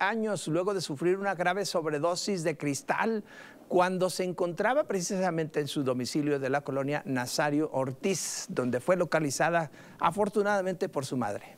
años luego de sufrir una grave sobredosis de cristal cuando se encontraba precisamente en su domicilio de la colonia Nazario Ortiz, donde fue localizada afortunadamente por su madre.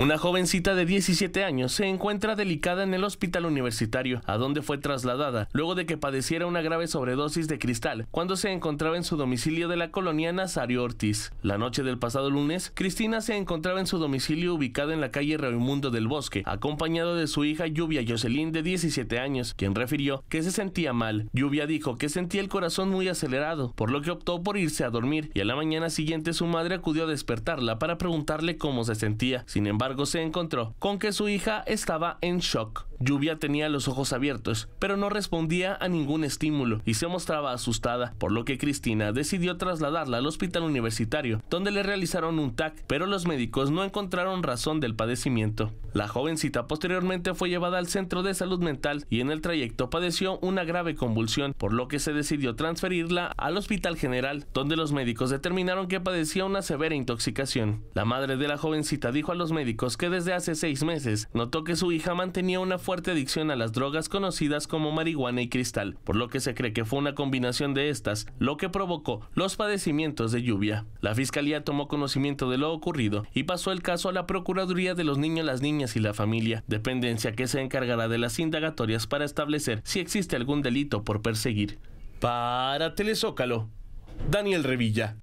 Una jovencita de 17 años se encuentra delicada en el hospital universitario, a donde fue trasladada luego de que padeciera una grave sobredosis de cristal cuando se encontraba en su domicilio de la colonia Nazario Ortiz. La noche del pasado lunes, Cristina se encontraba en su domicilio ubicado en la calle Raimundo del Bosque, acompañado de su hija Lluvia Jocelyn de 17 años, quien refirió que se sentía mal. Lluvia dijo que sentía el corazón muy acelerado, por lo que optó por irse a dormir y a la mañana siguiente su madre acudió a despertarla para preguntarle cómo se sentía. Sin embargo, se encontró con que su hija estaba en shock. Lluvia tenía los ojos abiertos, pero no respondía a ningún estímulo y se mostraba asustada, por lo que Cristina decidió trasladarla al hospital universitario, donde le realizaron un TAC, pero los médicos no encontraron razón del padecimiento. La jovencita posteriormente fue llevada al centro de salud mental y en el trayecto padeció una grave convulsión, por lo que se decidió transferirla al hospital general, donde los médicos determinaron que padecía una severa intoxicación. La madre de la jovencita dijo a los médicos que desde hace seis meses notó que su hija mantenía una fuerte adicción a las drogas conocidas como marihuana y cristal, por lo que se cree que fue una combinación de estas lo que provocó los padecimientos de lluvia. La fiscalía tomó conocimiento de lo ocurrido y pasó el caso a la Procuraduría de los Niños, las Niñas y la Familia, dependencia que se encargará de las indagatorias para establecer si existe algún delito por perseguir. Para Telezócalo, Daniel Revilla.